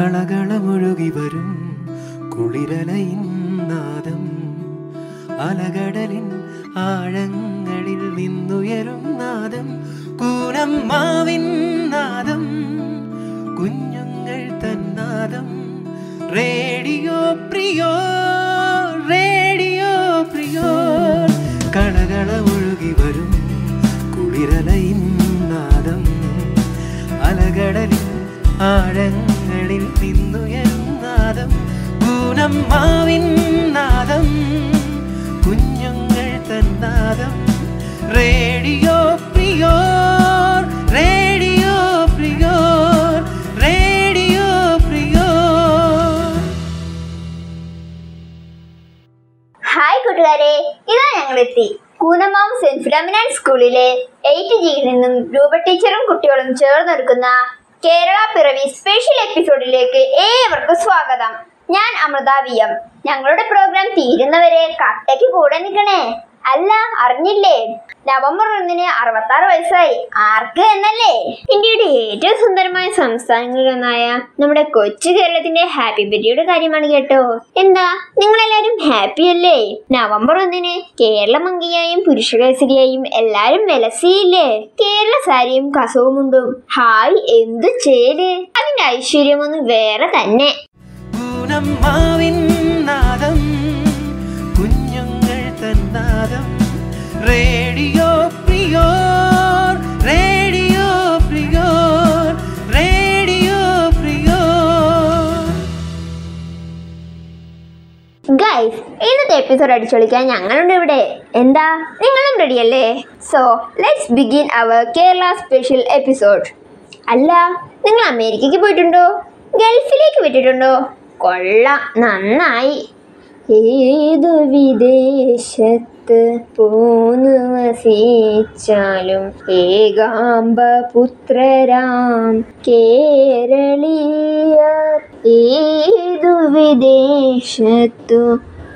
കളകളമൊഴുകി വരും കുളിരലയിൻ നാദം അലകടലിൻ ആഴങ്ങളിൽ നിന്നുയരും നാദം മാവിൻ നാദം കുഞ്ഞുങ്ങൾ തന്നാദം റേഡിയോ പ്രിയോ റേഡിയോ പ്രിയോ കളകളമൊഴുകി വരും കുളിരലയിൻ നാദം അലകടലിൻ ആഴങ്ങൾ നിന്നു എന്നാദം ഗുണമ്മാവിൻ നാദം കുഞ്ഞുങ്ങൾ തന്നാദം റേഡിയോ പ്രിയോർ റേഡിയോ പ്രിയോർ റേഡിയോ പ്രിയോർ ഇതാ സ്കൂളിലെ നിന്നും രൂപ ടീച്ചറും കുട്ടികളും ചേർന്നൊരുക്കുന്ന കേരള പിറവി സ്പെഷ്യൽ എപ്പിസോഡിലേക്ക് ഏവർക്കും സ്വാഗതം ഞാൻ അമൃത വി എം ഞങ്ങളുടെ പ്രോഗ്രാം തീരുന്നവരെ കട്ടയ്ക്ക് കൂടെ നിൽക്കണേ അല്ല അറിഞ്ഞില്ലേ നവംബർ ഒന്നിന് അറുപത്തി ആറ് വയസ്സായി ആർക്ക് എന്നല്ലേ ഇന്ത്യയുടെ ഏറ്റവും സുന്ദരമായ സംസ്ഥാനങ്ങളിലൊന്നായ നമ്മുടെ കൊച്ചു കേരളത്തിന്റെ ഹാപ്പി ബർത്ത്ഡേയുടെ കാര്യമാണ് കേട്ടോ എന്താ എല്ലാരും ഹാപ്പി അല്ലേ നവംബർ ഒന്നിന് കേരളമംഗിയായും പുരുഷകേസരിയായും എല്ലാരും വിലസിയില്ലേ കേരള സാരിയും കസവുമുണ്ടും ഹായ് എന്തു ചേര് അതിന്റെ ഐശ്വര്യമൊന്നും വേറെ തന്നെ നാദം റേഡിയോ പ്രിയോ റേഡിയോ പ്രിയോ റേഡിയോ പ്രിയോ ഗൈസ് ഇന്നത്തെ എപ്പിസോഡ് അടിച്ചൊളിക്കാൻ ഞങ്ങളുണ്ട് ഇവിടെ എന്താ നിങ്ങളും റെഡി അല്ലേ so let's begin our Kerala special episode അല്ല നിങ്ങൾ അമേരിക്കയ്ക്ക് പോയിട്ടുണ്ടോ ഗൾഫിലേക്ക് വിട്ടിട്ടുണ്ടോ കൊള്ളാം നന്നായി ഏത് വിദേശത്ത് പുറത്ത് പോന്നു വസിച്ചാലും പുത്രരാം കേരളീയർ ഏതു വിദേശത്തു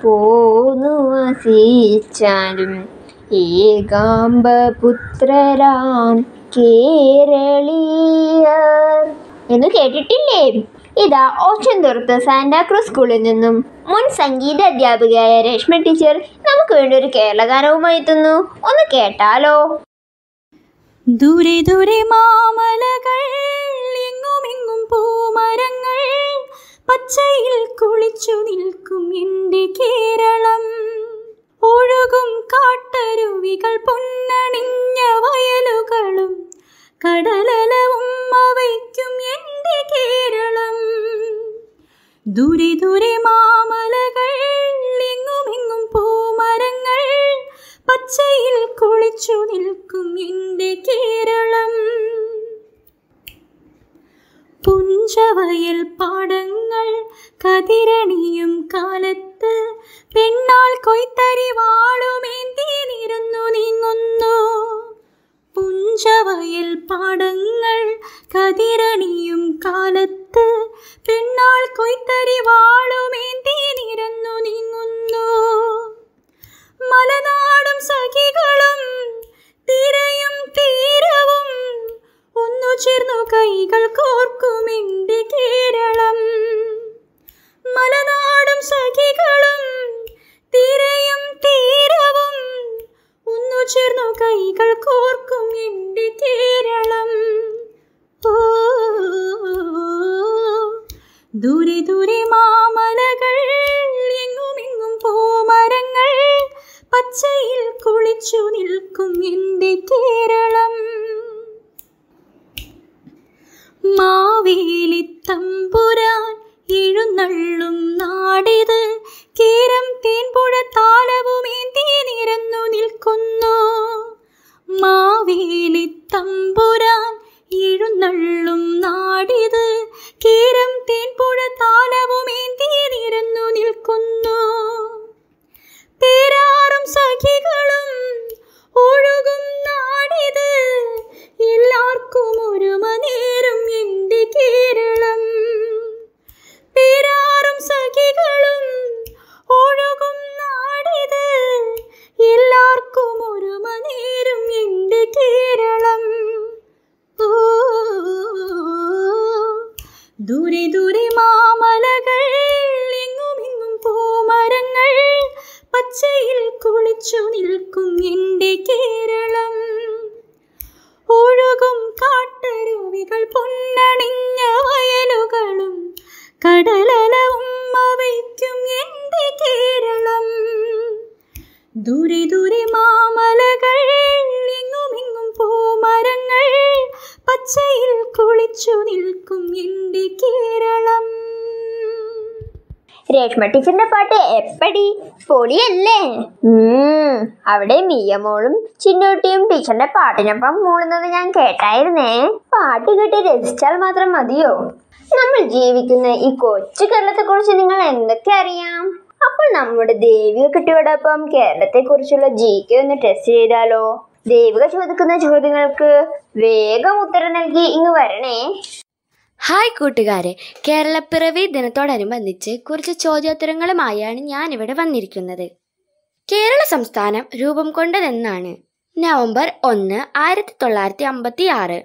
പോന്നു വസിച്ചാലും പുത്രരാം കേരളീയർ എന്ന് കേട്ടിട്ടില്ലേ ഇതാ ഓച്ചൻതുറത്ത് സാന്റാക്രൂസ് സ്കൂളിൽ നിന്നും മുൻ സംഗീത അധ്യാപികയായ രേഷ്മ ടീച്ചർ നിങ്ങൾക്ക് വേണ്ടി ഒരു കേരളഗാനവുമായി എത്തുന്നു ഒന്ന് കേട്ടാലോ ദൂരെ ദൂരെ മാമലകൾ ഇങ്ങും പൂമരങ്ങൾ പച്ചയിൽ കുളിച്ചു നിൽക്കും എൻ്റെ കേരളം ഒഴുകും കാട്ടരുവികൾ പൊന്നണിഞ്ഞ വയലുകളും കടലവും അവയ്ക്കും എൻ്റെ കേരളം ദൂരെ ദൂരെ മാമലകൾ പച്ചയിൽ കുളിച്ചു നിൽക്കും എൻ്റെ കേരളം പുഞ്ചവയൽ പാടങ്ങൾ കതിരണിയും കാലത്ത് പെണ്ണാൾ കൊയ്ത്തരി വാളുമേന്തി നിരന്നു നീങ്ങുന്നു പുഞ്ചവയൽ പാടങ്ങൾ കതിരണിയും കാലത്ത് പെണ്ണാൾ കൊയ്ത്തരി വാളുമേന്തി നിരന്നു നീങ്ങുന്നു മലനാടും സഖികളും തിരയും തീരവും ഒന്നു ചേർന്നു കൈകൾ ഇന്ത്യ കേരളം മലനാടും സഖികളും തിരയും തീരവും ഒന്നു ചേർന്നു കൈകൾ കോർക്കും ഇന്ത്യ കേരളം ഓ ദൂരെ ദൂരെ മാമലകൾ എങ്ങും എങ്ങും പൂമരങ്ങൾ പച്ചയിൽ കുളിച്ചു നിൽക്കും എൻ്റെ കേരളം മാവേലി തമ്പുരാൻ എഴുന്നള്ളും നാടിത് കേരം തേൻപുഴ താളവുമേന്തി നിരന്നു നിൽക്കുന്നു മാവേലി തമ്പുരാൻ എഴുന്നള്ളും നാടിത് കേരം തേൻപുഴ താളവുമേന്തി നിരന്നു നിൽക്കുന്നു തീരാറും സഖികളും ഒഴുകും നാടിത് എല്ലാവർക്കും ഒരു മനേരം എൻ്റെ കേരളം തീരാറും സഖികളും ഒഴുകും നാടിത് എല്ലാവർക്കും ഒരു മനേരം എൻ്റെ കേരളം ദൂരെ ദൂരെ മാമലകൾ കാഴ്ചയിൽ കുളിച്ചു നിൽക്കും എൻ്റെ കേരളം ഒഴുകും കാട്ടരുവികൾ പൊന്നണിഞ്ഞ വയലുകളും കടലല ഉമ്മ വയ്ക്കും എൻ്റെ കേരളം ദൂരെ ദൂരെ മാമലകൾ ഇങ്ങുമിങ്ങും പൂമരങ്ങൾ പച്ചയിൽ കുളിച്ചു നിൽക്കും എൻ്റെ കേരളം രേഷ്മ ടീച്ചറിന്റെ പാട്ട് എപ്പടി പൊളിയല്ലേ അവിടെ മിയമോളും ചിന്നൂട്ടിയും ടീച്ചറിന്റെ പാട്ടിനൊപ്പം മൂളുന്നത് ഞാൻ കേട്ടായിരുന്നേ പാട്ട് കേട്ട് രസിച്ചാൽ മാത്രം മതിയോ നമ്മൾ ജീവിക്കുന്ന ഈ കൊച്ചു കേരളത്തെ കുറിച്ച് നിങ്ങൾ എന്തൊക്കെ അറിയാം അപ്പോൾ നമ്മുടെ ദേവിക കുട്ടിയോടൊപ്പം കേരളത്തെ കുറിച്ചുള്ള ജി കെ ഒന്ന് ടെസ്റ്റ് ചെയ്താലോ ദേവിക ചോദിക്കുന്ന ചോദ്യങ്ങൾക്ക് വേഗം ഉത്തരം നൽകി ഇങ്ങ് വരണേ ഹായ് കൂട്ടുകാരെ കേരളപ്പിറവി ദിനത്തോടനുബന്ധിച്ച് കുറച്ച് ചോദ്യോത്തരങ്ങളുമായാണ് ഞാനിവിടെ വന്നിരിക്കുന്നത് കേരള സംസ്ഥാനം രൂപം കൊണ്ടതെന്നാണ് നവംബർ ഒന്ന് ആയിരത്തി തൊള്ളായിരത്തി അമ്പത്തി ആറ്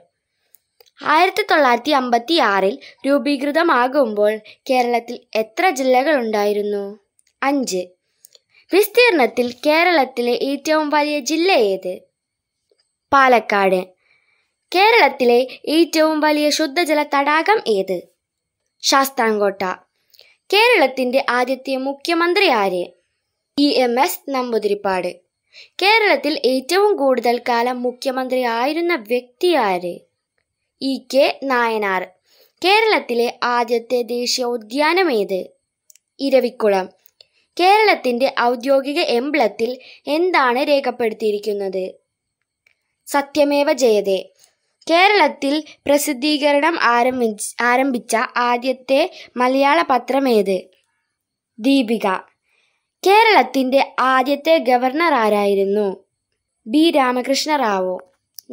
ആയിരത്തി തൊള്ളായിരത്തി അമ്പത്തി ആറിൽ രൂപീകൃതമാകുമ്പോൾ കേരളത്തിൽ എത്ര ജില്ലകൾ ഉണ്ടായിരുന്നു അഞ്ച് വിസ്തീർണത്തിൽ കേരളത്തിലെ ഏറ്റവും വലിയ ജില്ല ഏത് പാലക്കാട് കേരളത്തിലെ ഏറ്റവും വലിയ ശുദ്ധജല തടാകം ഏത് ശാസ്താംകോട്ട കേരളത്തിന്റെ ആദ്യത്തെ മുഖ്യമന്ത്രി ആര് ഇ എം എസ് നമ്പൂതിരിപ്പാട് കേരളത്തിൽ ഏറ്റവും കൂടുതൽ കാലം മുഖ്യമന്ത്രി ആയിരുന്ന വ്യക്തി ആര് ഇ കെ നായനാർ കേരളത്തിലെ ആദ്യത്തെ ദേശീയ ഉദ്യാനം ഏത് ഇരവിക്കുളം കേരളത്തിന്റെ ഔദ്യോഗിക എംബ്ലത്തിൽ എന്താണ് രേഖപ്പെടുത്തിയിരിക്കുന്നത് സത്യമേവ ജയതേ കേരളത്തിൽ പ്രസിദ്ധീകരണം ആരംഭിച്ച് ആരംഭിച്ച ആദ്യത്തെ മലയാള പത്രമേത് ദീപിക കേരളത്തിൻ്റെ ആദ്യത്തെ ഗവർണർ ആരായിരുന്നു ബി രാമകൃഷ്ണ റാവു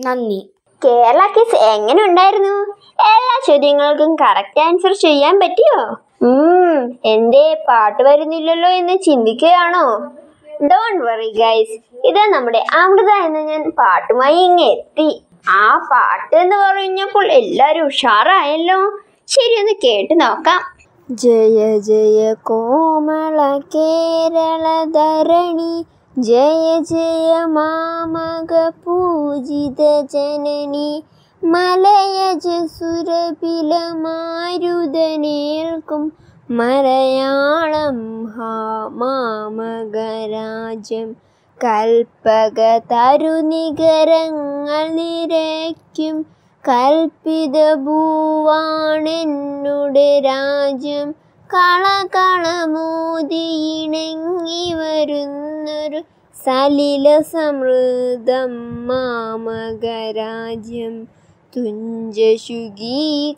നന്ദി കേരള കിസ് എങ്ങനെ ഉണ്ടായിരുന്നു എല്ലാ ചോദ്യങ്ങൾക്കും കറക്റ്റ് ആൻസർ ചെയ്യാൻ പറ്റിയോ എന്തേ പാട്ട് വരുന്നില്ലല്ലോ എന്ന് ചിന്തിക്കുകയാണോ ഡോണ്ട് വറി ഗൈസ് ഇതാ നമ്മുടെ അമൃത എന്ന ഞാൻ പാട്ടുമായി ഇങ്ങെത്തി ആ പാട്ട് എന്ന് പറഞ്ഞപ്പോൾ എല്ലാവരും ഉഷാറായല്ലോ ശരി ഒന്ന് കേട്ട് നോക്കാം ജയ ജയ കോമള കേരള ധരണി ജയ ജയ മാമക പൂജിത ജനനി മലയജ സുരപില മാരുതനേൽക്കും മലയാളം മാമകരാജ്യം കൽപ്പക നിരയ്ക്കും കൽപ്പിത ഭൂവാണെന്നുടെ രാജ്യം കളകളമോതിയിണങ്ങി വരുന്നൊരു സലില സമൃദ്ധം മാമകരാജ്യം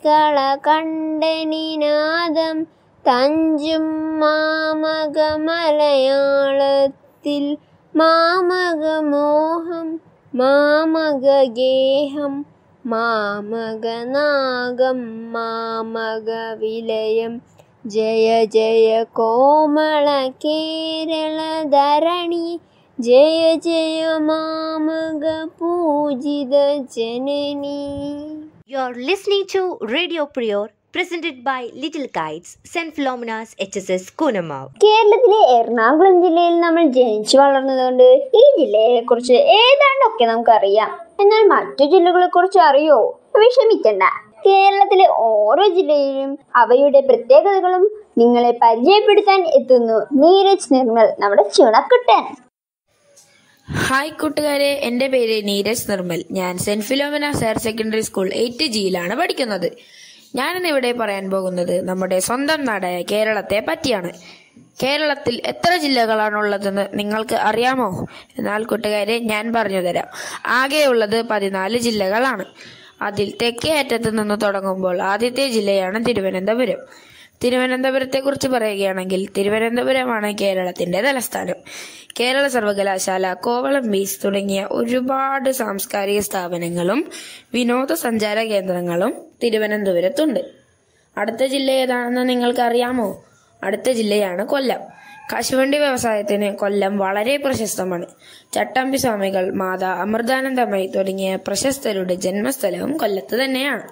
കള കണ്ടനിനാദം തഞ്ചും മാമക മലയാളത്തിൽ മാമകമോഹം മാമകഗേഹം മാമകനാഗം മാമകവിലയം ജയ ജയ കോമള കേരളധരണി ജയ ജയ മാമക പൂജിത ജനനി you are listening to radio Prior presented by Little Kites Saint Philomena's H S S Koonammavu കേരളത്തിലെ എറണാകുളം ജില്ലയിൽ നമ്മൾ ജനിച്ചു വളർന്നതുകൊണ്ട് ഈ ജില്ലയെ കുറിച്ച് ഏതാണ്ടൊക്കെ നമുക്കറിയാം എന്നാൽ മറ്റു ജില്ലകളെ കുറിച്ച് അറിയോ വിഷമിക്കണ്ട കേരളത്തിലെ ഓരോ ജില്ലയിലും അവയുടെ പ്രത്യേകതകളും നിങ്ങളെ പരിചയപ്പെടുത്താൻ എത്തുന്നു നീരജ് നിർമ്മൽ നമ്മുടെ ചുണക്കുട്ടൻ ഹായ് കൂട്ടുകാരെ എന്റെ പേര് നീരജ് നിർമ്മൽ ഞാൻ Saint Philomena's higher secondary school eight ജിയിലാണ് പഠിക്കുന്നത് ഞാനിന്ന് ഇവിടെ പറയാൻ പോകുന്നത് നമ്മുടെ സ്വന്തം നാടായ കേരളത്തെ പറ്റിയാണ് കേരളത്തിൽ എത്ര ജില്ലകളാണുള്ളതെന്ന് നിങ്ങൾക്ക് അറിയാമോ എന്നാൽ കൂട്ടുകാരെ ഞാൻ പറഞ്ഞു തരാം ആകെയുള്ളത് പതിനാല് ജില്ലകളാണ് അതിൽ തെക്കേ അറ്റത്ത് നിന്ന് തുടങ്ങുമ്പോൾ ആദ്യത്തെ ജില്ലയാണ് തിരുവനന്തപുരം കുറിച്ച് പറയുകയാണെങ്കിൽ തിരുവനന്തപുരമാണ് കേരളത്തിന്റെ തലസ്ഥാനം കേരള സർവകലാശാല കോവളം ബീച്ച് തുടങ്ങിയ ഒരുപാട് സാംസ്കാരിക സ്ഥാപനങ്ങളും വിനോദസഞ്ചാര കേന്ദ്രങ്ങളും തിരുവനന്തപുരത്തുണ്ട് അടുത്ത ജില്ല ഏതാണെന്ന് നിങ്ങൾക്ക് അറിയാമോ അടുത്ത ജില്ലയാണ് കൊല്ലം കശുവണ്ടി വ്യവസായത്തിന് കൊല്ലം വളരെ പ്രശസ്തമാണ് ചട്ടമ്പി സ്വാമികൾ മാതാ അമൃതാനന്ദമയി തുടങ്ങിയ പ്രശസ്തരുടെ ജന്മസ്ഥലവും കൊല്ലത്ത് തന്നെയാണ്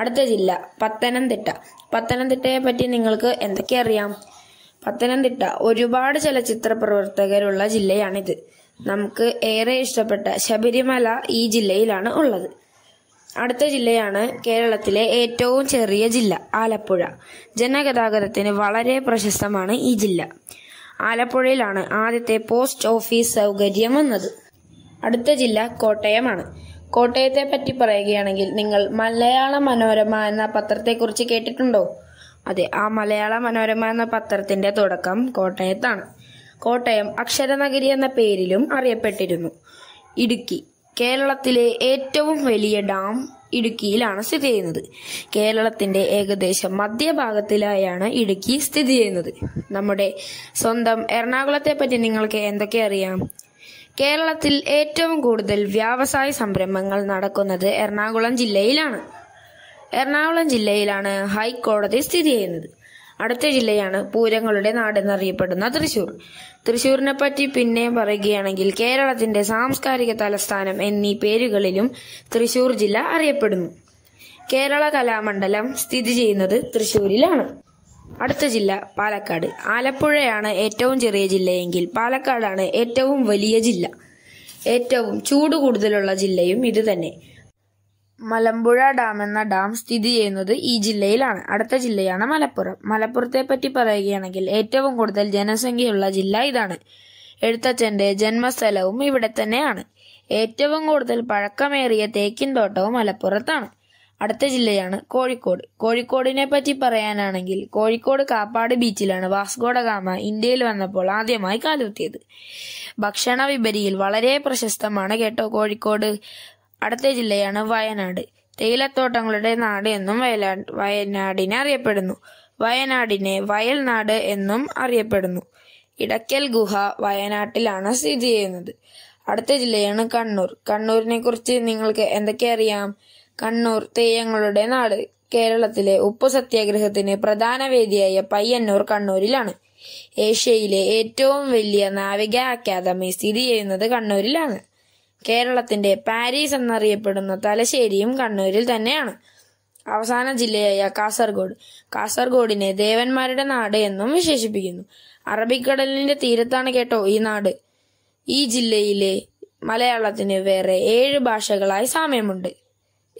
അടുത്ത ജില്ല പത്തനംതിട്ട പത്തനംതിട്ടയെ പറ്റി നിങ്ങൾക്ക് എന്തൊക്കെ അറിയാം പത്തനംതിട്ട ഒരുപാട് ചലച്ചിത്ര പ്രവർത്തകരുള്ള ജില്ലയാണിത് നമുക്ക് ഏറെ ഇഷ്ടപ്പെട്ട ശബരിമല ഈ ജില്ലയിലാണ് ഉള്ളത് അടുത്ത ജില്ലയാണ് കേരളത്തിലെ ഏറ്റവും ചെറിയ ജില്ല ആലപ്പുഴ ജനഗതാഗതത്തിന് വളരെ പ്രശസ്തമാണ് ഈ ജില്ല ആലപ്പുഴയിലാണ് ആദ്യത്തെ പോസ്റ്റ് ഓഫീസ് സൗകര്യം വന്നത് അടുത്ത ജില്ല കോട്ടയമാണ് കോട്ടയത്തെ പറ്റി പറയുകയാണെങ്കിൽ നിങ്ങൾ മലയാള മനോരമ എന്ന പത്രത്തെക്കുറിച്ച് കേട്ടിട്ടുണ്ടോ അതെ ആ മലയാള മനോരമ എന്ന പത്രത്തിന്റെ തുടക്കം കോട്ടയത്താണ് കോട്ടയം അക്ഷരനഗരി എന്ന പേരിലും അറിയപ്പെട്ടിരുന്നു ഇടുക്കി കേരളത്തിലെ ഏറ്റവും വലിയ ഡാം ഇടുക്കിയിലാണ് സ്ഥിതി ചെയ്യുന്നത് കേരളത്തിന്റെ ഏകദേശം മധ്യഭാഗത്തിലായാണ് ഇടുക്കി സ്ഥിതി ചെയ്യുന്നത് നമ്മുടെ സ്വന്തം എറണാകുളത്തെ പറ്റി നിങ്ങൾക്ക് എന്തൊക്കെ അറിയാം കേരളത്തിൽ ഏറ്റവും കൂടുതൽ വ്യാവസായ സംരംഭങ്ങൾ നടക്കുന്നത് എറണാകുളം ജില്ലയിലാണ് എറണാകുളം ജില്ലയിലാണ് ഹൈക്കോടതി സ്ഥിതി ചെയ്യുന്നത് അടുത്ത ജില്ലയാണ് പൂരങ്ങളുടെ നാടെന്നറിയപ്പെടുന്ന തൃശൂർ തൃശൂരിനെ പറ്റി പിന്നെ പറയുകയാണെങ്കിൽ കേരളത്തിന്റെ സാംസ്കാരിക തലസ്ഥാനം എന്നീ പേരുകളിലും തൃശൂർ ജില്ല അറിയപ്പെടുന്നു കേരള കലാമണ്ഡലം സ്ഥിതി ചെയ്യുന്നത് തൃശൂരിലാണ് അടുത്ത ജില്ല പാലക്കാട് ആലപ്പുഴയാണ് ഏറ്റവും ചെറിയ ജില്ലയെങ്കിൽ പാലക്കാടാണ് ഏറ്റവും വലിയ ജില്ല ഏറ്റവും ചൂട് കൂടുതലുള്ള ജില്ലയും ഇത് തന്നെ മലമ്പുഴ ഡാം എന്ന ഡാം സ്ഥിതി ചെയ്യുന്നത് ഈ ജില്ലയിലാണ് അടുത്ത ജില്ലയാണ് മലപ്പുറം മലപ്പുറത്തെ പറ്റി പറയുകയാണെങ്കിൽ ഏറ്റവും കൂടുതൽ ജനസംഖ്യയുള്ള ജില്ല ഇതാണ് എഴുത്തച്ഛന്റെ ജന്മസ്ഥലവും ഇവിടെ തന്നെയാണ് ഏറ്റവും കൂടുതൽ പഴക്കമേറിയ തേക്കിൻ തോട്ടവും മലപ്പുറത്താണ് അടുത്ത ജില്ലയാണ് കോഴിക്കോട് കോഴിക്കോടിനെ പറ്റി പറയാനാണെങ്കിൽ കോഴിക്കോട് കാപ്പാട് ബീച്ചിലാണ് വാസ്കോഡ ഗാമ ഇന്ത്യയിൽ വന്നപ്പോൾ ആദ്യമായി കാലുത്തിയത് ഭക്ഷണ വിപരിയിൽ വളരെ പ്രശസ്തമാണ് കേട്ടോ കോഴിക്കോട് അടുത്ത ജില്ലയാണ് വയനാട് തേയിലത്തോട്ടങ്ങളുടെ നാട് എന്നും വയലാ വയനാടിനെ അറിയപ്പെടുന്നു വയനാടിനെ വയൽനാട് എന്നും അറിയപ്പെടുന്നു ഇടയ്ക്കൽ ഗുഹ വയനാട്ടിലാണ് സ്ഥിതി ചെയ്യുന്നത് അടുത്ത ജില്ലയാണ് കണ്ണൂർ കണ്ണൂരിനെ കുറിച്ച് നിങ്ങൾക്ക് എന്തൊക്കെ അറിയാം കണ്ണൂർ തെയ്യങ്ങളുടെ നാട് കേരളത്തിലെ ഉപ്പ് സത്യാഗ്രഹത്തിന് പ്രധാന വേദിയായ പയ്യന്നൂർ കണ്ണൂരിലാണ് ഏഷ്യയിലെ ഏറ്റവും വലിയ നാവിക അക്കാദമി സ്ഥിതി ചെയ്യുന്നത് കണ്ണൂരിലാണ് കേരളത്തിന്റെ പാരീസ് എന്നറിയപ്പെടുന്ന തലശ്ശേരിയും കണ്ണൂരിൽ തന്നെയാണ് അവസാന ജില്ലയായ കാസർഗോഡ് കാസർഗോഡിനെ ദേവന്മാരുടെ നാട് എന്നും വിശേഷിപ്പിക്കുന്നു അറബിക്കടലിന്റെ തീരത്താണ് കേട്ടോ ഈ നാട് ഈ ജില്ലയിലെ മലയാളത്തിന് വേറെ ഏഴ് ഭാഷകളായി സാമ്യമുണ്ട്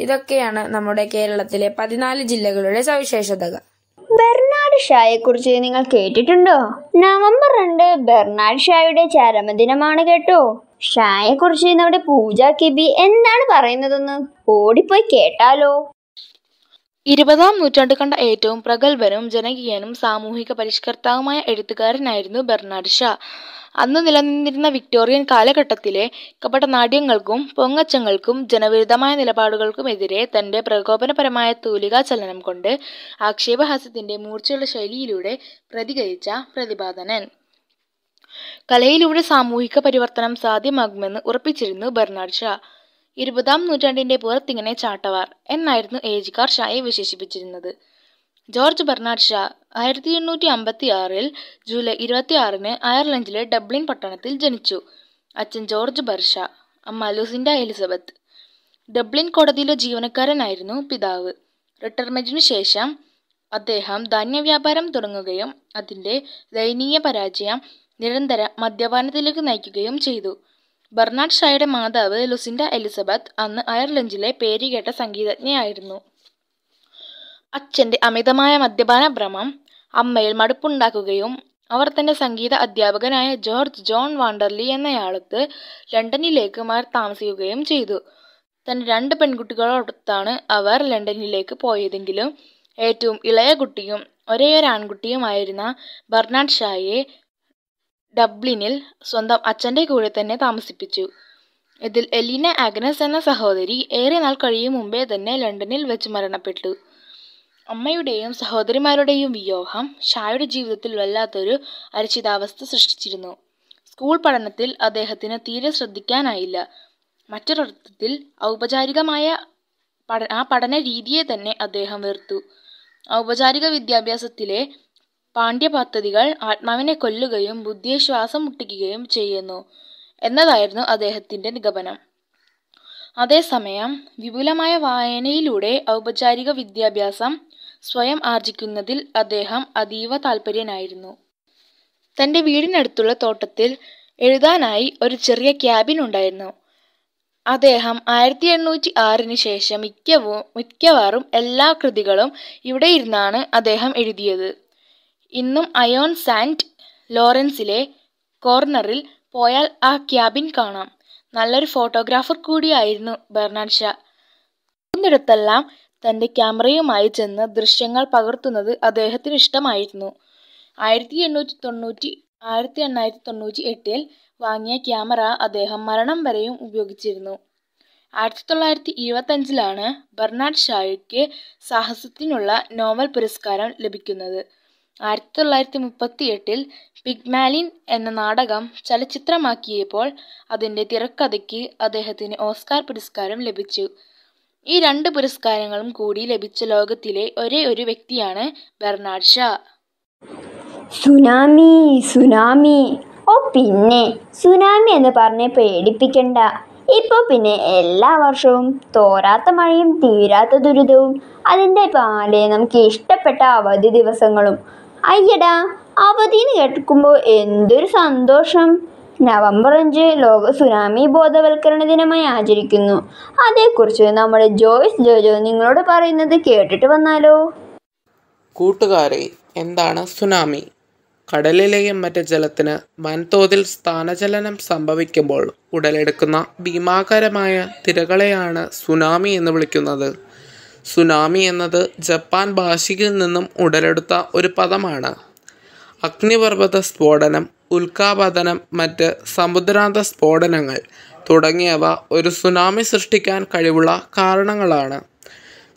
ഇതൊക്കെയാണ് നമ്മുടെ കേരളത്തിലെ പതിനാല് ജില്ലകളുടെ സവിശേഷതകൾ ബെർണാഡ് ഷായെ കുറിച്ച് നിങ്ങൾ കേട്ടിട്ടുണ്ടോ നവംബർ രണ്ട് ബെർണാഡ് ഷായുടെ ചരമദിനമാണ് കേട്ടോ ഷായെ കുറിച്ച് നമ്മുടെ പൂജ കിബി എന്താണ് പറയുന്നതെന്ന് ഓടിപ്പോയി കേട്ടാലോ ഇരുപതാം നൂറ്റാണ്ട് കണ്ട ഏറ്റവും പ്രഗത്ഭനും ജനകീയനും സാമൂഹിക പരിഷ്കർത്താവുമായ എഴുത്തുകാരനായിരുന്നു ബെർണാഡ് ഷാ അന്ന് നിലനിന്നിരുന്ന വിക്ടോറിയൻ കാലഘട്ടത്തിലെ കപടനാട്യങ്ങൾക്കും പൊങ്ങച്ചങ്ങൾക്കും ജനവിരുദ്ധമായ നിലപാടുകൾക്കുമെതിരെ തന്റെ പ്രകോപനപരമായ തൂലികാ ചലനം കൊണ്ട് ആക്ഷേപഹാസ്യത്തിന്റെ മൂർച്ചയുള്ള ശൈലിയിലൂടെ പ്രതികരിച്ച പ്രതിപാദനൻ കലയിലൂടെ സാമൂഹിക പരിവർത്തനം സാധ്യമാകുമെന്ന് ഉറപ്പിച്ചിരുന്നു ബെർണാഡ് ഷാ ഇരുപതാം നൂറ്റാണ്ടിന്റെ പുറത്തിങ്ങനെ ചാട്ടവാർ എന്നായിരുന്നു ഏജിക്കാർ ഷായെ വിശേഷിപ്പിച്ചിരുന്നത് ജോർജ് ബെർണാഡ് ഷാ ആയിരത്തി എണ്ണൂറ്റി അമ്പത്തി ആറിൽ ജൂലൈ ഇരുപത്തി ആറിന് അയർലൻഡിലെ ഡബ്ലിൻ പട്ടണത്തിൽ ജനിച്ചു അച്ഛൻ ജോർജ് ബർഷ അമ്മ ലൂസിൻഡ എലിസബത്ത് ഡബ്ലിൻ കോടതിയിലെ ജീവനക്കാരനായിരുന്നു പിതാവ് റിട്ടയർമെന്റിനു ശേഷം അദ്ദേഹം ധാന്യവ്യാപാരം തുടങ്ങുകയും അതിൻ്റെ ദയനീയ പരാജയം നിരന്തര മദ്യപാനത്തിലേക്ക് നയിക്കുകയും ചെയ്തു ബർണാഡ് ഷായുടെ മാതാവ് ലുസിൻഡ എലിസബത്ത് അന്ന് അയർലൻഡിലെ പേരുകേട്ട സംഗീതജ്ഞയായിരുന്നു അച്ഛൻ്റെ അമിതമായ മദ്യപാന ഭ്രമം അമ്മയിൽ മടുപ്പുണ്ടാക്കുകയും അവർ തന്റെ സംഗീത അധ്യാപകനായ ജോർജ് ജോൺ വാണ്ടർലി എന്നയാൾക്ക് ലണ്ടനിലേക്ക് മാർ താമസിക്കുകയും ചെയ്തു തൻ്റെ രണ്ട് പെൺകുട്ടികളോടൊത്താണ് അവർ ലണ്ടനിലേക്ക് പോയതെങ്കിലും ഏറ്റവും ഇളയ കുട്ടിയും ഒരേയൊരു ആൺകുട്ടിയുമായിരുന്ന ബർണാഡ് ഷായെ ഡബ്ലിനിൽ സ്വന്തം അച്ഛൻ്റെ കൂടെ തന്നെ താമസിപ്പിച്ചു ഇതിൽ എലീന ആഗ്നസ് എന്ന സഹോദരി ഏറെ നാൾ കഴിയും മുമ്പേ തന്നെ ലണ്ടനിൽ വെച്ച് മരണപ്പെട്ടു അമ്മയുടെയും സഹോദരിമാരുടെയും വിയോഗം ഷായുടെ ജീവിതത്തിൽ വല്ലാത്തൊരു അരക്ഷിതാവസ്ഥ സൃഷ്ടിച്ചിരുന്നു സ്കൂൾ പഠനത്തിൽ അദ്ദേഹത്തിന് തീരെ ശ്രദ്ധിക്കാനായില്ല മറ്റൊരർത്ഥത്തിൽ ഔപചാരികമായ പഠ ആ പഠന രീതിയെ തന്നെ അദ്ദേഹം വെറുത്തു ഔപചാരിക വിദ്യാഭ്യാസത്തിലെ പാണ്ഡ്യപദ്ധതികൾ ആത്മാവിനെ കൊല്ലുകയും ബുദ്ധിയെ ശ്വാസം മുട്ടിക്കുകയും ചെയ്യുന്നു എന്നതായിരുന്നു അദ്ദേഹത്തിന്റെ നിഗമനം അതേസമയം വിപുലമായ വായനയിലൂടെ ഔപചാരിക വിദ്യാഭ്യാസം സ്വയം ആർജിക്കുന്നതിൽ അദ്ദേഹം അതീവ താൽപര്യനായിരുന്നു തൻ്റെ വീടിനടുത്തുള്ള തോട്ടത്തിൽ എഴുതാനായി ഒരു ചെറിയ ക്യാബിൻ ഉണ്ടായിരുന്നു അദ്ദേഹം ആയിരത്തി എണ്ണൂറ്റി ആറിന് ശേഷം മിക്കവും മിക്കവാറും എല്ലാ കൃതികളും ഇവിടെ ഇരുന്നാണ് അദ്ദേഹം എഴുതിയത് ഇന്നും അയോൺ സാൻറ്റ് ലോറൻസിലെ കോർണറിൽ പോയാൽ ആ ക്യാബിൻ കാണാം നല്ലൊരു ഫോട്ടോഗ്രാഫർ കൂടിയായിരുന്നു ബെർണാഡ് ഷാ ഒന്നിടത്തെല്ലാം തൻ്റെ ക്യാമറയുമായി ചെന്ന് ദൃശ്യങ്ങൾ പകർത്തുന്നത് അദ്ദേഹത്തിന് ഇഷ്ടമായിരുന്നു ആയിരത്തി എണ്ണൂറ്റി തൊണ്ണൂറ്റി ആയിരത്തി എണ്ണായിരത്തി തൊണ്ണൂറ്റി എട്ടിൽ വാങ്ങിയ ക്യാമറ അദ്ദേഹം മരണം വരെയും ഉപയോഗിച്ചിരുന്നു ആയിരത്തി തൊള്ളായിരത്തി ഇരുപത്തഞ്ചിലാണ് ബെർണാഡ് ഷായ്ക്ക് സാഹസത്തിനുള്ള നോവൽ പുരസ്കാരം ലഭിക്കുന്നത് ആയിരത്തി തൊള്ളായിരത്തി മുപ്പത്തി എട്ടിൽ പിഗ്മാലിൻ എന്ന നാടകം ചലച്ചിത്രമാക്കിയപ്പോൾ അതിൻ്റെ തിരക്കഥയ്ക്ക് അദ്ദേഹത്തിന് ഓസ്കാർ പുരസ്കാരം ലഭിച്ചു ഈ രണ്ട് പുരസ്കാരങ്ങളും കൂടി ലഭിച്ച ലോകത്തിലെ ഒരേ ഒരു വ്യക്തിയാണ് ബെർണാഡ് ഷാ സുനാമി സുനാമി ഓ പിന്നെ സുനാമി എന്ന് പറഞ്ഞ് പേടിപ്പിക്കണ്ട ഇപ്പോൾ പിന്നെ എല്ലാ വർഷവും തോരാത്ത മഴയും തീരാത്ത ദുരിതവും അതിൻ്റെ പാലെ നമുക്ക് ഇഷ്ടപ്പെട്ട അവധി ദിവസങ്ങളും അയ്യടാ അവധി എന്ന് കേൾക്കുമ്പോൾ എന്തൊരു സന്തോഷം നവംബർ അഞ്ച് ലോക സുനാമി ബോധവൽക്കരണ ദിനമായി ആചരിക്കുന്നു അതേക്കുറിച്ച് നമ്മുടെ ജോയ്സ് ജോജോ നിങ്ങളോട് പറയുന്നത് കേട്ടിട്ട് വന്നാലോ കൂട്ടുകാരെ എന്താണ് സുനാമി കടലിലെയും മറ്റ് ജലത്തിന് വൻതോതിൽ സ്ഥാനചലനം സംഭവിക്കുമ്പോൾ ഉടലെടുക്കുന്ന ഭീമാകരമായ തിരകളെയാണ് സുനാമി എന്ന് വിളിക്കുന്നത് സുനാമി എന്നത് ജപ്പാൻ ഭാഷയിൽ നിന്നും ഉടലെടുത്ത ഒരു പദമാണ് അഗ്നിപർവ്വത സ്ഫോടനം ഉൽക്കാപതനം മറ്റ് സമുദ്രാന്ത സ്ഫോടനങ്ങൾ തുടങ്ങിയവ ഒരു സുനാമി സൃഷ്ടിക്കാൻ കഴിവുള്ള കാരണങ്ങളാണ്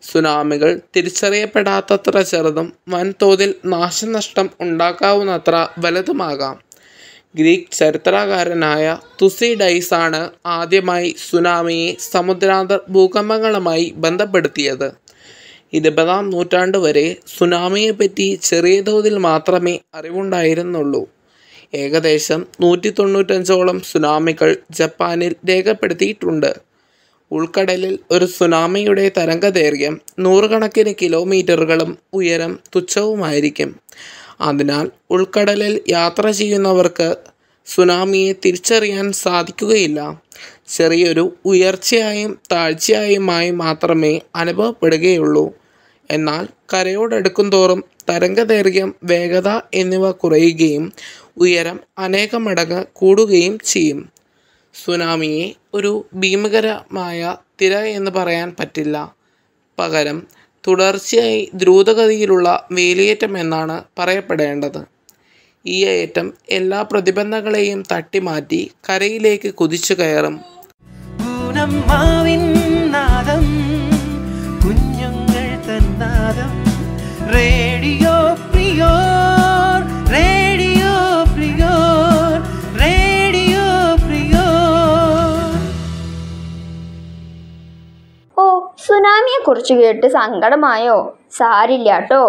സുനാമികൾ തിരിച്ചറിയപ്പെടാത്തത്ര ചെറുതും വൻതോതിൽ നാശനഷ്ടം ഉണ്ടാക്കാവുന്നത്ര വലുതുമാകാം ഗ്രീക്ക് ചരിത്രകാരനായ തുസിഡൈസ് ആണ് ആദ്യമായി സുനാമിയെ സമുദ്രാന്തർ ഭൂകമ്പങ്ങളുമായി ബന്ധപ്പെടുത്തിയത് ഇരുപതാം നൂറ്റാണ്ട് വരെ സുനാമിയെപ്പറ്റി ചെറിയ തോതിൽ മാത്രമേ അറിവുണ്ടായിരുന്നുള്ളൂ ഏകദേശം നൂറ്റി തൊണ്ണൂറ്റഞ്ചോളം സുനാമികൾ ജപ്പാനിൽ രേഖപ്പെടുത്തിയിട്ടുണ്ട് ഉൾക്കടലിൽ ഒരു സുനാമിയുടെ തരംഗദൈർഘ്യം നൂറുകണക്കിന് കിലോമീറ്ററുകളും ഉയരം തുച്ഛവുമായിരിക്കും അതിനാൽ ഉൾക്കടലിൽ യാത്ര ചെയ്യുന്നവർക്ക് സുനാമിയെ തിരിച്ചറിയാൻ സാധിക്കുകയില്ല ചെറിയൊരു ഉയർച്ചയായും താഴ്ചയായുമായി മാത്രമേ അനുഭവപ്പെടുകയുള്ളൂ എന്നാൽ കരയോടടുക്കും തോറും തരംഗദൈർഘ്യം വേഗത എന്നിവ കുറയുകയും ഉയരം അനേക മടങ്ങ് കൂടുകയും ചെയ്യും സുനാമിയെ ഒരു ഭീമകരമായ തിര എന്ന് പറയാൻ പറ്റില്ല പകരം തുടർച്ചയായി ദ്രുതഗതിയിലുള്ള വേലിയേറ്റം എന്നാണ് പറയപ്പെടേണ്ടത് ഈ ഏറ്റം എല്ലാ പ്രതിബന്ധങ്ങളെയും തട്ടിമാറ്റി കരയിലേക്ക് കുതിച്ചു കയറും കുറിച്ച് കേട്ട് സങ്കടമായോ സാരില്ല കേട്ടോ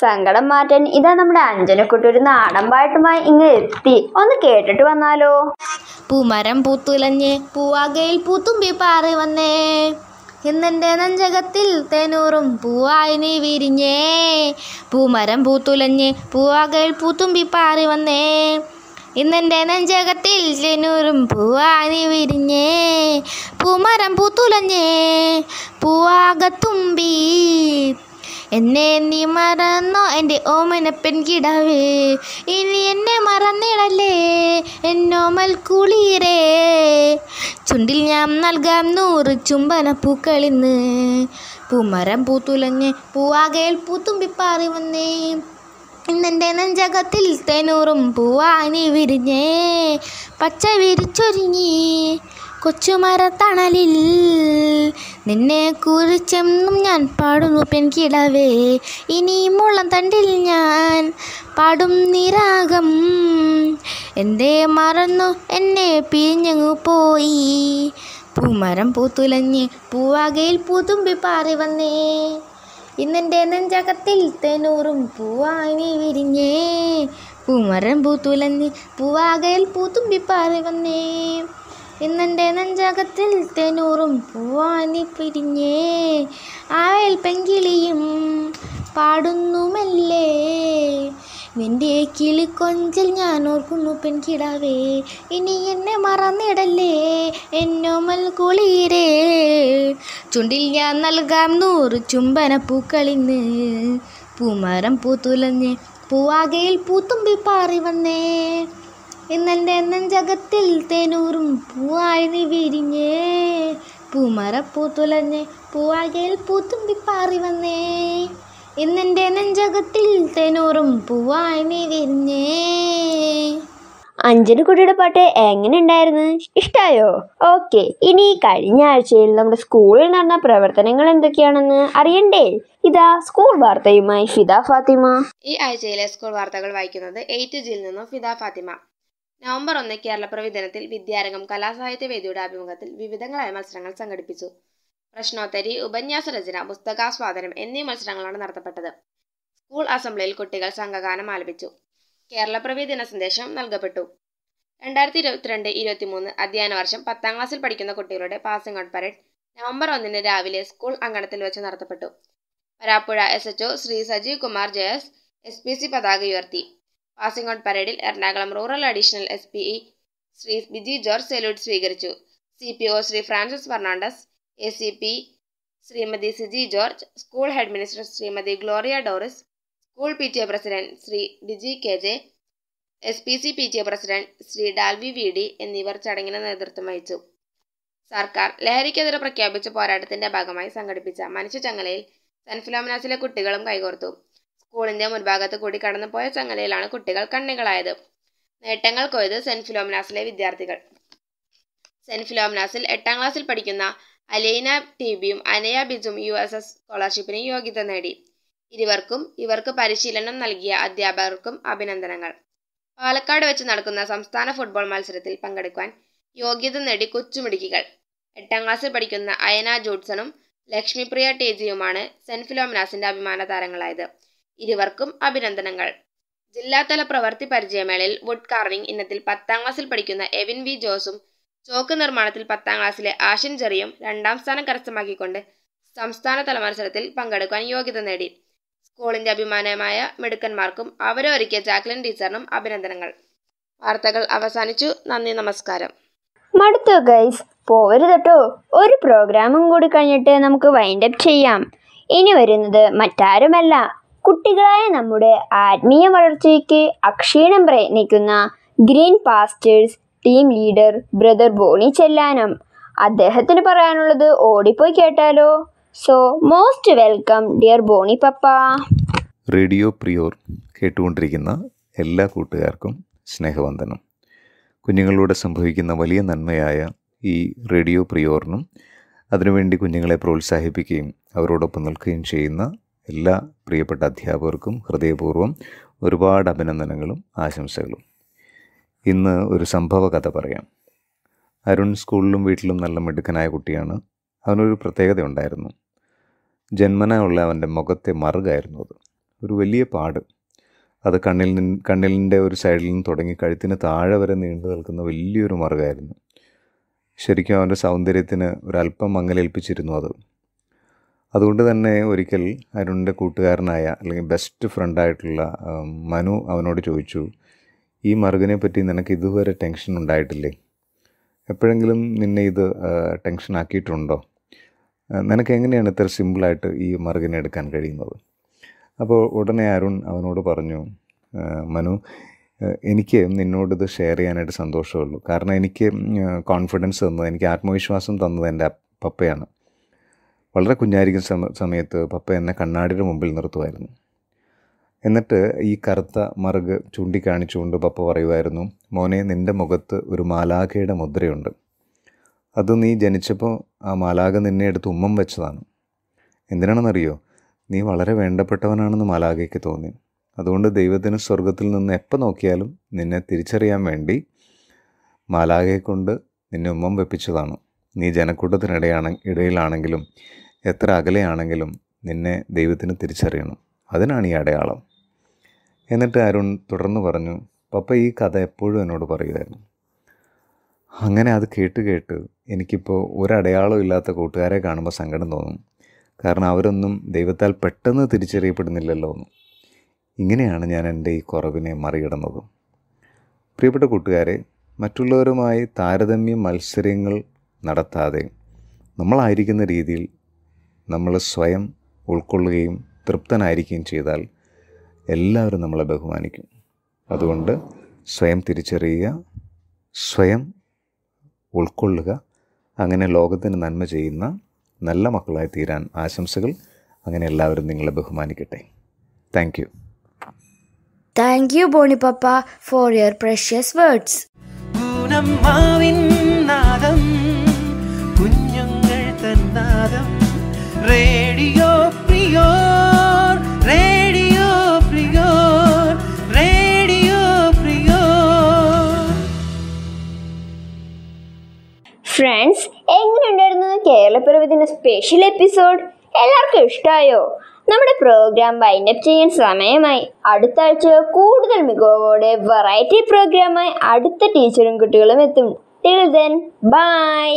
സങ്കടം മാറ്റാൻ ഇതാ നമ്മുടെ അഞ്ജനക്കുട്ടി ഒരു നാടൻ ഇങ്ങ് എത്തി ഒന്ന് കേട്ടിട്ട് വന്നാലോ പൂമരം പൂത്തുലഞ്ഞ് പൂവാകയിൽ പൂത്തുമ്പി പാറി വന്നേ ഇന്നെൻ്റെ നഞ്ചകത്തിൽ തേനൂറും പൂവായി നീ വിരിഞ്ഞേ പൂമരം പൂത്തുലഞ്ഞ് പൂവാകയിൽ പൂത്തുമ്പി പാറി വന്നേ ഇന്നെൻ്റെ നെഞ്ചകത്തിൽ ചെന്നൂറും പൂവാനി വിരിഞ്ഞേ പൂമരം പൂത്തുലഞ്ഞേ പൂവാകത്തുമ്പി എന്നെ നീ മറന്നോ എൻ്റെ ഓമന കിടവേ ഇനി എന്നെ മറന്നിടല്ലേ എന്നോമൽ കുളിരേ ചുണ്ടിൽ ഞാൻ നൽകാം നൂറ് ചുംബന പൂക്കളിന്ന് പൂമരം പൂത്തുലഞ്ഞ് പൂവാകയിൽ പൂത്തുമ്പിപ്പാറി വന്നേ ഇന്നെൻ്റെ നെഞ്ചകത്തിൽ തേനൂറും പൂവാനി വിരിഞ്ഞേ പച്ച വിരിച്ചൊരുങ്ങി കൊച്ചുമരത്തണലിൽ നിന്നെ കുറിച്ചെന്നും ഞാൻ പാടുന്നു പെൺകിടവേ ഇനി മുള്ളം തണ്ടിൽ ഞാൻ പാടും നിരാഗം എന്തേ മറന്നു എന്നെ പിരിഞ്ഞങ്ങു പോയി പൂമരം പൂത്തുലഞ്ഞ് പൂവാകയിൽ പൂതുമ്പി പാറി വന്നേ ഇന്നെൻ്റെ നെഞ്ചകത്തിൽ തെനൂറും പൂവായി വിരിഞ്ഞേ പൂമരം പൂത്തുലഞ്ഞ് പൂവാകയിൽ പൂത്തുമ്പിപ്പാറി വന്നേ ഇന്നെൻ്റെ നെഞ്ചകത്തിൽ തെനൂറും പൂവാനി പിരിഞ്ഞേ ആയൽ പെങ്കിളിയും പാടുന്നുമല്ലേ നിന്റെ കിളിക്കൊഞ്ചിൽ ഞാൻ ഓർക്കുന്നു പെൺകിടാവേ ഇനി എന്നെ മറന്നിടല്ലേ എന്നോ മൽകുളീരേ ചുണ്ടിൽ ഞാൻ നൽകാം നൂറ് ചുംബന പൂക്കളിന്ന് പൂമരം പൂത്തുലഞ്ഞ് പൂവാകയിൽ പൂത്തുമ്പി പാറി വന്നേ ഇന്നെൻ്റെ നെഞ്ചകത്തിൽ തേനൂറും പൂവായി നീ വിരിഞ്ഞേ പൂമരപ്പൂ തുലഞ്ഞ് പൂവാകയിൽ പൂത്തുമ്പി പാറി വന്നേ ഇന്നെൻ്റെ നെഞ്ചകത്തിൽ തെനൂറും പൂവായി നീ വിരിഞ്ഞേ കുട്ടിയുടെ പാട്ട് എങ്ങനെ ഉണ്ടായിരുന്നു ഇഷ്ടായോ ഓക്കെ ഇനി കഴിഞ്ഞ ആഴ്ചയിൽ നമ്മുടെ സ്കൂളിൽ നടന്ന പ്രവർത്തനങ്ങൾ എന്തൊക്കെയാണെന്ന് അറിയണ്ടേ ഇതാ സ്കൂൾ വാർത്തയുമായി ഫിദ ഫാത്തിമ ഈ ആഴ്ചയിലെ സ്കൂൾ വാർത്തകൾ വായിക്കുന്നത് എയ്റ്റ് ജിയിൽ നിന്നും ഫിദ ഫാത്തിമ നവംബർ ഒന്ന് കേരളപ്പിറവി ദിനത്തിൽ വിദ്യാരംഗം കലാസാഹിത്യ വേദിയുടെ ആഭിമുഖ്യത്തിൽ വിവിധങ്ങളായ മത്സരങ്ങൾ സംഘടിപ്പിച്ചു പ്രശ്നോത്തരി ഉപന്യാസ രചന പുസ്തകാസ്വാദനം എന്നീ മത്സരങ്ങളാണ് നടത്തപ്പെട്ടത് സ്കൂൾ അസംബ്ലിയിൽ കുട്ടികൾ സംഘഗാനം ആലപിച്ചു കേരളപ്രവി ദിന സന്ദേശം നൽകപ്പെട്ടു രണ്ടായിരത്തി ഇരുപത്തിരണ്ട് ഇരുപത്തിമൂന്ന് അധ്യയന വർഷം പത്താം ക്ലാസ്സിൽ പഠിക്കുന്ന കുട്ടികളുടെ പാസിംഗ് ഔട്ട് പരേഡ് നവംബർ ഒന്നിന് രാവിലെ സ്കൂൾ അങ്കണത്തിൽ വെച്ച് നടത്തപ്പെട്ടു പരാപ്പുഴ എസ് എച്ച്ഒ ശ്രീ സജീവ് കുമാർ ജയസ് എസ് പി സി പതാക ഉയർത്തി പാസിംഗ് ഔട്ട് പരേഡിൽ Ernakulam rural additional S P E Shri Biji George salute സ്വീകരിച്ചു C P O Shri Francis Fernandez A C P Shrimati Siji George school headmistress Shrimati Gloria Doris school P T A president Shri Diji K J S P C P T A president Shri Dalvi V D എന്നിവർ ചടങ്ങിന് നേതൃത്വം വഹിച്ചു സർക്കാർ ലഹരിക്കെതിരെ പ്രഖ്യാപിച്ച പോരാട്ടത്തിന്റെ ഭാഗമായി സംഘടിപ്പിച്ച മനുഷ്യചങ്ങലയിൽ സെൻഫിലോമിനാസിലെ കുട്ടികളും കൈകോർത്തു സ്കൂളിന്റെ മുൻഭാഗത്ത് കൂടി കടന്നുപോയ ചങ്ങലയിലാണ് കുട്ടികൾ കണ്ണികളായത് നേട്ടങ്ങൾ കൊയ്ത് സെന്റ് ഫിലോമിനാസിലെ വിദ്യാർത്ഥികൾ സെന്റ് ഫിലോമിനാസിൽ എട്ടാം ക്ലാസ്സിൽ പഠിക്കുന്ന അലൈന ടി ബിയും അനയ ബിജും യു എസ് എസ് സ്കോളർഷിപ്പിന് യോഗ്യത നേടി ഇരുവർക്കും ഇവർക്ക് പരിശീലനം നൽകിയ അധ്യാപകർക്കും അഭിനന്ദനങ്ങൾ പാലക്കാട് വെച്ച് നടക്കുന്ന സംസ്ഥാന ഫുട്ബോൾ മത്സരത്തിൽ പങ്കെടുക്കാൻ യോഗ്യത നേടി കൊച്ചുമിടുക്കികൾ എട്ടാം ക്ലാസ്സിൽ പഠിക്കുന്ന അയന ജോഡ്സണും ലക്ഷ്മിപ്രിയ ടേജിയുമാണ് സെന്റ് ഫിലോമിനാസിന്റെ അഭിമാന താരങ്ങളായത് ഇരുവർക്കും അഭിനന്ദനങ്ങൾ ജില്ലാതല പ്രവൃത്തി പരിചയമേളയിൽ വുഡ് കാർവിംഗ് ഇനത്തിൽ പത്താം ക്ലാസ്സിൽ പഠിക്കുന്ന എവിൻ വി ജോസും ചോക്ക് നിർമ്മാണത്തിൽ പത്താം ക്ലാസ്സിലെ ആഷിൻ ചെറിയും രണ്ടാം സ്ഥാനം കരസ്ഥമാക്കിക്കൊണ്ട് സംസ്ഥാനതല മത്സരത്തിൽ പങ്കെടുക്കാൻ യോഗ്യത നേടി സ്കൂളിന്റെ അഭിമാനമായ മിടുക്കന്മാർക്കും അവരെ ഒരുക്കിയ ജാക്ലിൻ ടീച്ചറിനും അഭിനന്ദനങ്ങൾ വാർത്തകൾ അവസാനിച്ചു നന്ദി നമസ്കാരം മടുത്തു ഗൈസ് പോവരുതട്ടോ ഒരു പ്രോഗ്രാമും കൂടി കഴിഞ്ഞിട്ട് നമുക്ക് വൈൻഡപ്പ് ചെയ്യാം ഇനി വരുന്നത് മറ്റാരുമല്ല കുട്ടികളായ നമ്മുടെ ആത്മീയ വളർച്ചയ്ക്ക് അക്ഷീണം പ്രയത്നിക്കുന്ന green pastors team leader brother Bony Chellanam അദ്ദേഹത്തിന് പറയാനുള്ളത് ഓടിപ്പോയി കേട്ടാലോ so most welcome dear Bony papa radio Prior കേട്ടുകൊണ്ടിരിക്കുന്ന എല്ലാ കൂട്ടുകാർക്കും സ്നേഹവന്ദനം കുഞ്ഞുങ്ങളിലൂടെ സംഭവിക്കുന്ന വലിയ നന്മയായ ഈ റേഡിയോ പ്രിയോറിനും അതിനുവേണ്ടി കുഞ്ഞുങ്ങളെ പ്രോത്സാഹിപ്പിക്കുകയും അവരോടൊപ്പം നിൽക്കുകയും ചെയ്യുന്ന എല്ലാ പ്രിയപ്പെട്ട അധ്യാപകർക്കും ഹൃദയപൂർവ്വം ഒരുപാട് അഭിനന്ദനങ്ങളും ആശംസകളും ഇന്ന് ഒരു സംഭവ കഥ പറയാം അരുൺ സ്കൂളിലും വീട്ടിലും നല്ല മിടുക്കനായ കുട്ടിയാണ് അവനൊരു പ്രത്യേകത ഉണ്ടായിരുന്നു ഉള്ള അവൻ്റെ മുഖത്തെ മറുകായിരുന്നു അത് ഒരു വലിയ പാട് അത് കണ്ണിൽ നിന്ന് കണ്ണിലിൻ്റെ ഒരു സൈഡിൽ നിന്ന് തുടങ്ങി കഴുത്തിന് താഴെ വരെ നീണ്ടു നിൽക്കുന്ന വലിയൊരു മറുകായിരുന്നു ശരിക്കും അവൻ്റെ സൗന്ദര്യത്തിന് ഒരല്പം മങ്ങലേൽപ്പിച്ചിരുന്നു അത് അതുകൊണ്ട് തന്നെ ഒരിക്കൽ അരുണിൻ്റെ കൂട്ടുകാരനായ അല്ലെങ്കിൽ ബെസ്റ്റ് ഫ്രണ്ടായിട്ടുള്ള മനു അവനോട് ചോദിച്ചു ഈ മറുകനെ പറ്റി നിനക്ക് ഇതുവരെ ടെൻഷൻ ഉണ്ടായിട്ടില്ലേ എപ്പോഴെങ്കിലും നിന്നെ ഇത് ടെൻഷൻ ആക്കിയിട്ടുണ്ടോ നിനക്ക് എങ്ങനെയാണ് ഇത്ര സിമ്പിളായിട്ട് ഈ മറുകനെ എടുക്കാൻ കഴിയുന്നത് അപ്പോൾ ഉടനെ അരുൺ അവനോട് പറഞ്ഞു മനു എനിക്ക് നിന്നോടിത് ഷെയർ ചെയ്യാനായിട്ട് സന്തോഷമുള്ളൂ കാരണം എനിക്ക് കോൺഫിഡൻസ് തന്നത് എനിക്ക് ആത്മവിശ്വാസം തന്നത് എൻ്റെ പപ്പയാണ് വളരെ കുഞ്ഞായിരിക്കുന്ന സമയത്ത് പപ്പ എന്നെ കണ്ണാടിയുടെ മുമ്പിൽ നിർത്തുമായിരുന്നു എന്നിട്ട് ഈ കറുത്ത മറുക് ചൂണ്ടിക്കാണിച്ചുകൊണ്ട് പപ്പ പറയുമായിരുന്നു മോനെ നിൻ്റെ മുഖത്ത് ഒരു മാലാഖയുടെ മുദ്രയുണ്ട് അത് നീ ജനിച്ചപ്പോൾ ആ മാലാഖ നിന്നെ എടുത്ത് ഉമ്മം വെച്ചതാണ് എന്തിനാണെന്നറിയോ നീ വളരെ വേണ്ടപ്പെട്ടവനാണെന്ന് മാലാഖയ്ക്ക് തോന്നി അതുകൊണ്ട് ദൈവത്തിന് സ്വർഗത്തിൽ നിന്ന് എപ്പോൾ നോക്കിയാലും നിന്നെ തിരിച്ചറിയാൻ വേണ്ടി മാലാഖയെ കൊണ്ട് നിന്നെ ഉമ്മം വെപ്പിച്ചതാണ് നീ ജനക്കൂട്ടത്തിനിടയാണ് ഇടയിലാണെങ്കിലും എത്ര അകലെയാണെങ്കിലും നിന്നെ ദൈവത്തിന് തിരിച്ചറിയണം അതിനാണ് ഈ അടയാളം എന്നിട്ട് അരുൺ തുടർന്ന് പറഞ്ഞു പപ്പ ഈ കഥ എപ്പോഴും എന്നോട് പറയുമായിരുന്നു അങ്ങനെ അത് കേട്ട് കേട്ട് എനിക്കിപ്പോൾ ഒരടയാളം ഇല്ലാത്ത കൂട്ടുകാരെ കാണുമ്പോൾ സങ്കടം തോന്നും കാരണം അവരൊന്നും ദൈവത്താൽ പെട്ടെന്ന് തിരിച്ചറിയപ്പെടുന്നില്ലല്ലോ എന്ന് ഇങ്ങനെയാണ് ഞാൻ എൻ്റെ ഈ കുറവിനെ മറികടന്നത് പ്രിയപ്പെട്ട കൂട്ടുകാരെ മറ്റുള്ളവരുമായി താരതമ്യ മത്സരങ്ങൾ നടത്താതെ നമ്മളായിരിക്കുന്ന രീതിയിൽ നമ്മൾ സ്വയം ഉൾക്കൊള്ളുകയും തൃപ്തനായിരിക്കുകയും ചെയ്താൽ എല്ലാവരും നമ്മളെ ബഹുമാനിക്കും അതുകൊണ്ട് സ്വയം തിരിച്ചറിയുക സ്വയം ഉൾക്കൊള്ളുക അങ്ങനെ ലോകത്തിന് നന്മ ചെയ്യുന്ന നല്ല മക്കളായി തീരാൻ ആശംസകൾ അങ്ങനെ എല്ലാവരും നിങ്ങളെ ബഹുമാനിക്കട്ടെ thank you thank you Bony papa for your precious words നാദം കുഞ്ഞുങ്ങൾ തന്നാദം ഫ്രണ്ട്സ് എങ്ങനെയുണ്ടായിരുന്നു കേരളപ്പിറവിതിൻ്റെ സ്പെഷ്യൽ എപ്പിസോഡ് എല്ലാവർക്കും ഇഷ്ടമായോ നമ്മുടെ പ്രോഗ്രാം വൈൻഡപ്പ് ചെയ്യാൻ സമയമായി അടുത്ത ആഴ്ച കൂടുതൽ മികവോടെ വെറൈറ്റി പ്രോഗ്രാമായി അടുത്ത ടീച്ചറും കുട്ടികളും എത്തും ടിൽ ദെൻ ബൈ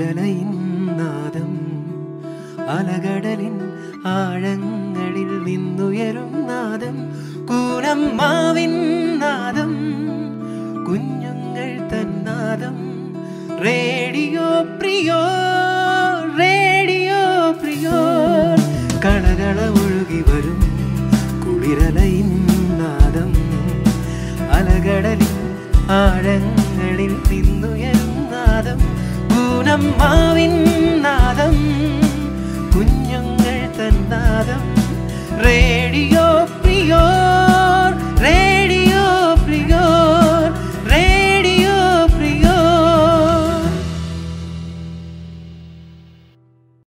വരും നാദം കരങ്ങളിൽ നിന്നുയരും നാദം കൂനമ്മാവിൻ നാദം കുഞ്ഞുങ്ങൾ തന്നാദം റേഡിയോ പ്രിയോ റേഡിയോ പ്രിയോ കളകള ഒഴുകി വരും കുളിരലയിൻ നാദം അലകടലിൽ ആഴങ്ങളിൽ നിന്നുയരും നാദം കൂനമ്മാവിൻ നാദം കുഞ്ഞുങ്ങൾ തന്നാദം ರೇಡಿಯೋ ಪ್ರಿಯೋ